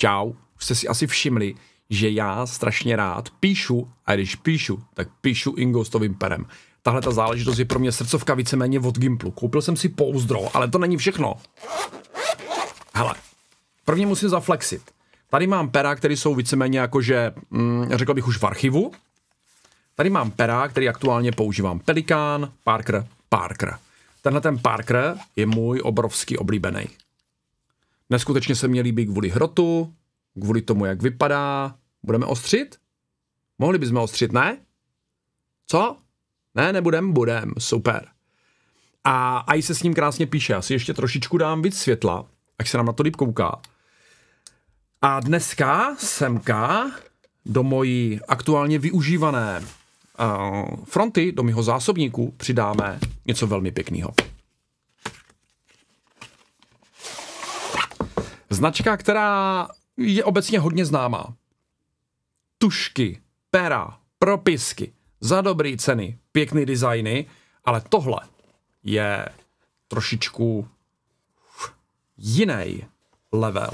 čau, už jste si asi všimli, že já strašně rád píšu a když píšu, tak píšu ingoustovým perem. Tahle ta záležitost je pro mě srdcovka víceméně od Gimplu. Koupil jsem si pouzdro, ale to není všechno. Hele, prvně musím zaflexit. Tady mám pera, které jsou víceméně jakože, mm, řekl bych už v archivu. Tady mám pera, který aktuálně používám. Pelikán, Parker, Parker. Tenhle ten Parker je můj obrovský oblíbený. Neskutečně se mě líbí kvůli hrotu, kvůli tomu, jak vypadá. Budeme ostřit? Mohli bychom ostřit, ne? Co? Ne, nebudem? Budem, super. A Aj se s ním krásně píše, asi ještě trošičku dám víc světla, ať se nám na to líp kouká. A dneska semka do mojí aktuálně využívané uh, fronty, do mého zásobníku přidáme něco velmi pěkného. Značka, která je obecně hodně známá. Tušky, pera, propisky, za dobrý ceny, pěkný designy, ale tohle je trošičku jiný level.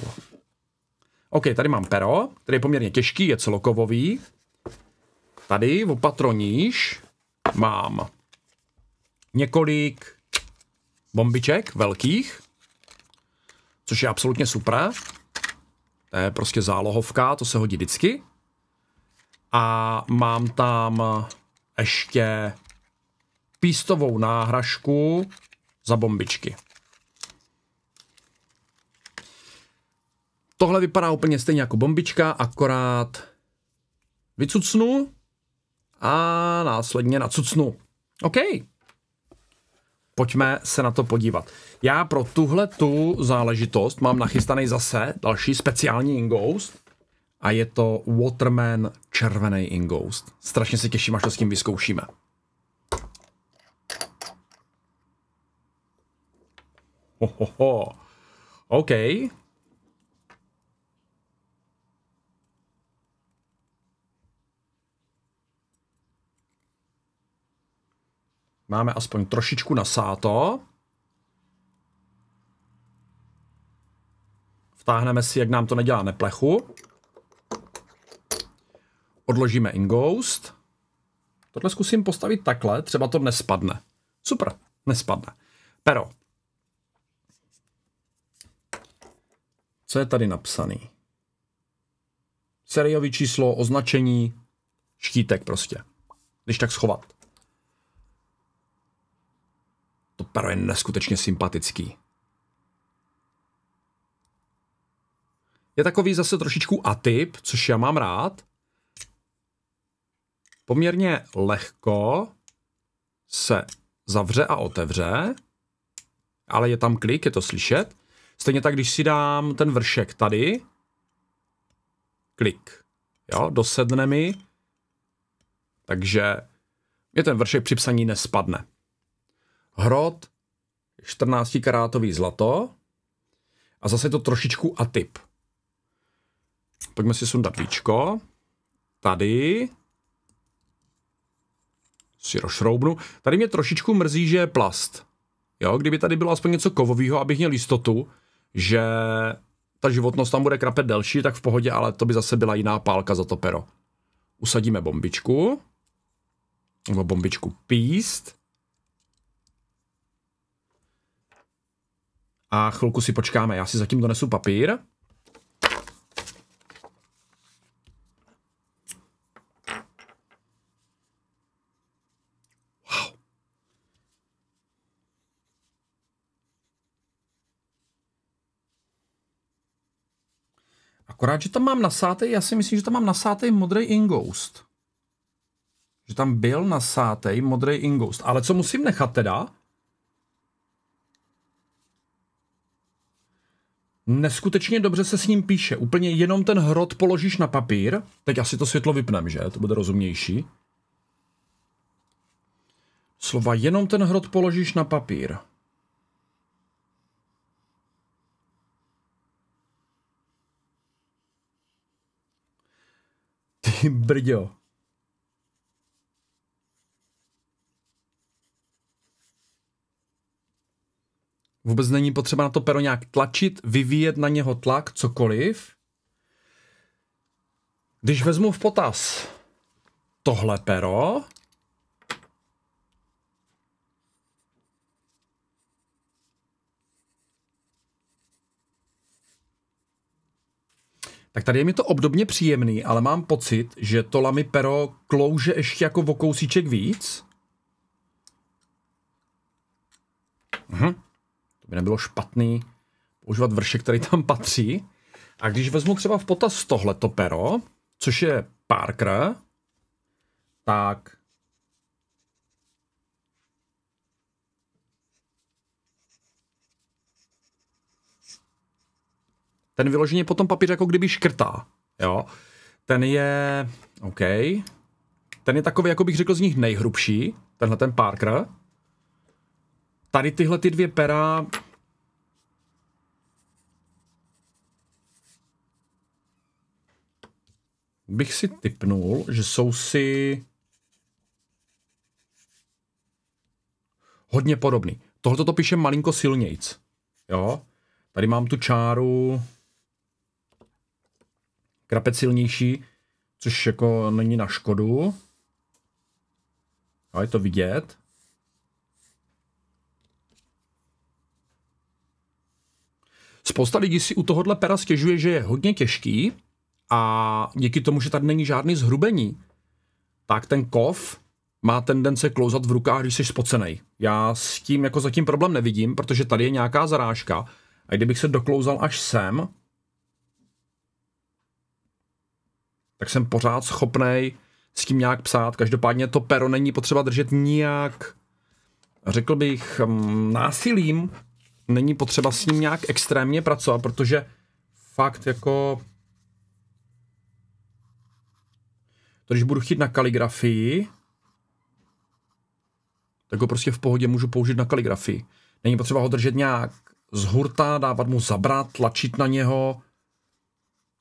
OK, tady mám pero, který je poměrně těžký, je celokovový. Tady v opatroníž mám několik bombiček velkých což je absolutně super. To je prostě zálohovka, to se hodí vždycky. A mám tam ještě pístovou náhražku za bombičky. Tohle vypadá úplně stejně jako bombička, akorát vycucnu a následně nacucnu. OK pojďme se na to podívat. Já pro tuhle tu záležitost mám nachystaný zase další speciální ingoust a je to Waterman červený ingoust. Strašně se těším, až to s tím vyzkoušíme. Ho, ho, ho. OK, Máme aspoň trošičku nasáto. Vtáhneme si, jak nám to nedělá neplechu. Odložíme ingoust. Tohle zkusím postavit takhle, třeba to nespadne. Super, nespadne. Pero. Co je tady napsaný? Seriový číslo, označení, štítek prostě. Když tak schovat. To paro je neskutečně sympatický. Je takový zase trošičku atyp, což já mám rád. Poměrně lehko se zavře a otevře, ale je tam klik, je to slyšet. Stejně tak, když si dám ten vršek tady, klik, jo, dosedne mi, takže mě ten vršek při psaní nespadne hrot, 14 karátový zlato a zase to trošičku atyp. Pojďme si sundat víčko. Tady si rozšroubnu. Tady mě trošičku mrzí, že je plast. Jo, kdyby tady bylo aspoň něco kovového, abych měl jistotu, že ta životnost tam bude krapet delší, tak v pohodě, ale to by zase byla jiná pálka za to pero. Usadíme bombičku. Nebo bombičku píst. a chvilku si počkáme. Já si zatím donesu papír. Akorát, že tam mám nasátej, já si myslím, že tam mám nasátej modrý ingoust. Že tam byl nasátej modrý ingoust. Ale co musím nechat teda, neskutečně dobře se s ním píše. Úplně jenom ten hrot položíš na papír. Teď asi to světlo vypnem, že? To bude rozumnější. Slova jenom ten hrot položíš na papír. Ty brďo. Vůbec není potřeba na to pero nějak tlačit, vyvíjet na něho tlak, cokoliv. Když vezmu v potaz tohle pero, Tak tady je mi to obdobně příjemný, ale mám pocit, že to lami pero klouže ještě jako o kousíček víc. Mhm. To by nebylo špatný používat vršek, který tam patří. A když vezmu třeba v potaz tohleto pero, což je Parker, tak ten vyloženě potom papír jako kdyby škrtá, jo. Ten je, OK, ten je takový, jako bych řekl, z nich nejhrubší, tenhle ten Parker, tady tyhle ty dvě pera bych si typnul, že jsou si hodně podobný. Tohle to píše malinko silnějc. Jo? Tady mám tu čáru krapec silnější, což jako není na škodu. A je to vidět. Spousta lidí si u tohohle pera stěžuje, že je hodně těžký a díky tomu, že tady není žádný zhrubení, tak ten kov má tendence klouzat v rukách, když jsi spocenej. Já s tím jako zatím problém nevidím, protože tady je nějaká zarážka a kdybych se doklouzal až sem, tak jsem pořád schopnej s tím nějak psát. Každopádně to pero není potřeba držet nijak, řekl bych, mm, násilím, není potřeba s ním nějak extrémně pracovat, protože fakt jako... To, když budu chtít na kaligrafii, tak ho prostě v pohodě můžu použít na kaligrafii. Není potřeba ho držet nějak z hurta, dávat mu zabrat, tlačit na něho.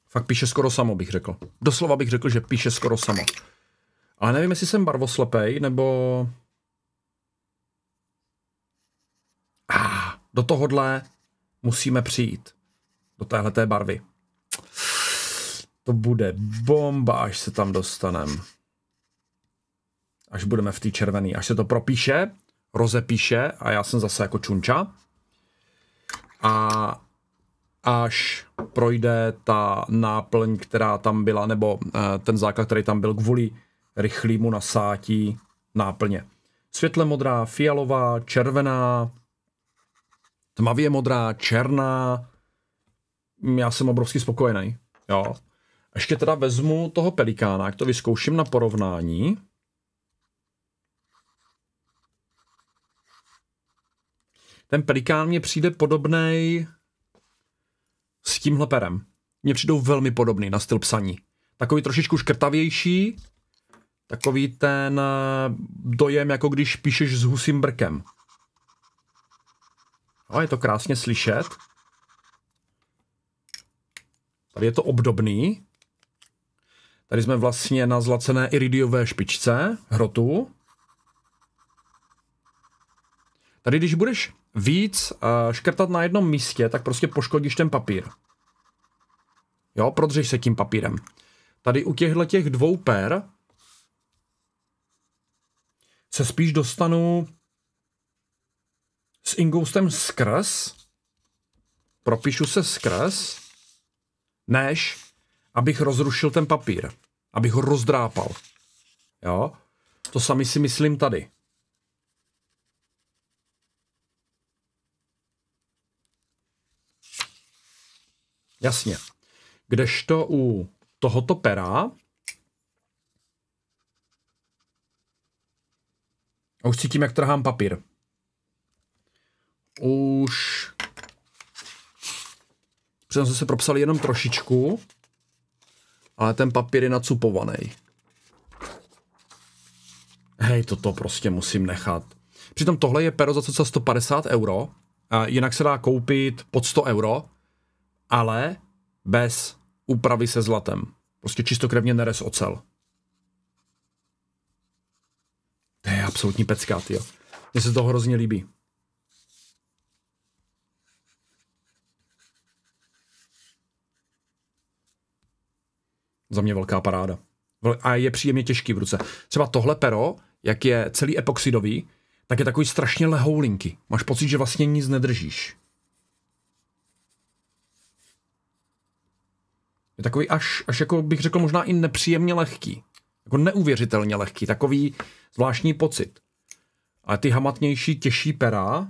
Fakt píše skoro samo, bych řekl. Doslova bych řekl, že píše skoro samo. Ale nevím, jestli jsem barvoslepej, nebo do tohohle musíme přijít. Do té barvy. To bude bomba, až se tam dostaneme. Až budeme v té červené. Až se to propíše, rozepíše a já jsem zase jako čunča. A až projde ta náplň, která tam byla, nebo eh, ten základ, který tam byl kvůli rychlému nasátí náplně. Světle modrá, fialová, červená, tmavě modrá, černá. Mm, já jsem obrovsky spokojený. Jo. Ještě teda vezmu toho pelikána, jak to vyzkouším na porovnání. Ten pelikán mě přijde podobný s tímhle perem. Mně přijdou velmi podobný na styl psaní. Takový trošičku škrtavější, takový ten eh, dojem, jako když píšeš s husím brkem. Jo, je to krásně slyšet. Tady je to obdobný. Tady jsme vlastně na zlacené iridiové špičce hrotu. Tady když budeš víc eh, škrtat na jednom místě, tak prostě poškodíš ten papír. Jo, prodřeš se tím papírem. Tady u těchto těch dvou per se spíš dostanu s ingoustem skrz, propíšu se skrz, než abych rozrušil ten papír, abych ho rozdrápal. Jo? To sami si myslím tady. Jasně. Kdežto u tohoto pera a už cítím, jak trhám papír. Už... Přitom jsme se propsali jenom trošičku, ale ten papír je nacupovaný. Hej, toto prostě musím nechat. Přitom tohle je pero za co 150 euro, a jinak se dá koupit pod 100 euro, ale bez úpravy se zlatem. Prostě čistokrevně nerez ocel. To je absolutní pecká, jo. Mně se to hrozně líbí. za mě velká paráda. A je příjemně těžký v ruce. Třeba tohle pero, jak je celý epoxidový, tak je takový strašně lehoulinky. Máš pocit, že vlastně nic nedržíš. Je takový až, až jako bych řekl možná i nepříjemně lehký. Jako neuvěřitelně lehký. Takový zvláštní pocit. Ale ty hamatnější, těžší pera,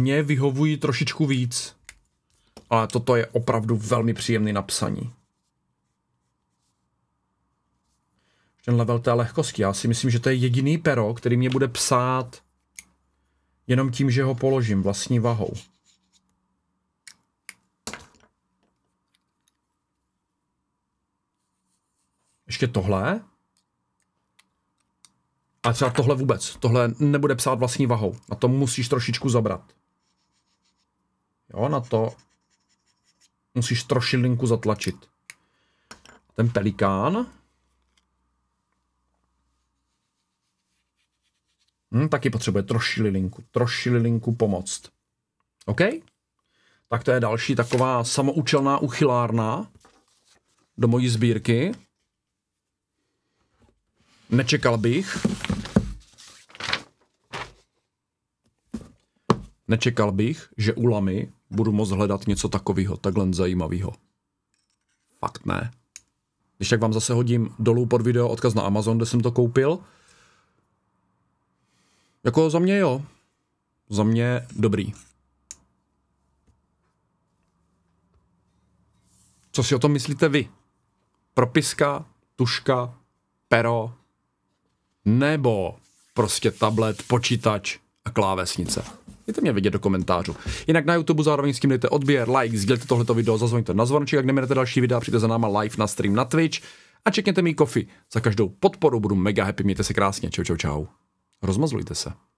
mě vyhovují trošičku víc. Ale toto je opravdu velmi příjemný napsaní. Ten level té lehkosti. Já si myslím, že to je jediný pero, který mě bude psát jenom tím, že ho položím vlastní vahou. Ještě tohle. A třeba tohle vůbec. Tohle nebude psát vlastní vahou. A to musíš trošičku zabrat. Jo, na to musíš trošilinku zatlačit. Ten pelikán. Hm, taky potřebuje trošilinku, trošilinku pomoct. OK? Tak to je další taková samoučelná uchylárna do mojí sbírky. Nečekal bych. Nečekal bych, že Lamy budu moct hledat něco takového, takhle zajímavého. Fakt ne. Když tak vám zase hodím dolů pod video odkaz na Amazon, kde jsem to koupil. Jako za mě jo. Za mě dobrý. Co si o tom myslíte vy? Propiska, tuška, pero, nebo prostě tablet, počítač a klávesnice. Jděte mě vidět do komentářů. Jinak na YouTube zároveň s tím dejte odběr, like, sdílejte tohleto video, zazvoňte na zvonček, jak neměnete další videa, přijďte za náma live na stream na Twitch a čekněte mi kofi. Za každou podporu budu mega happy, mějte se krásně, čau čau čau. Rozmazlujte se.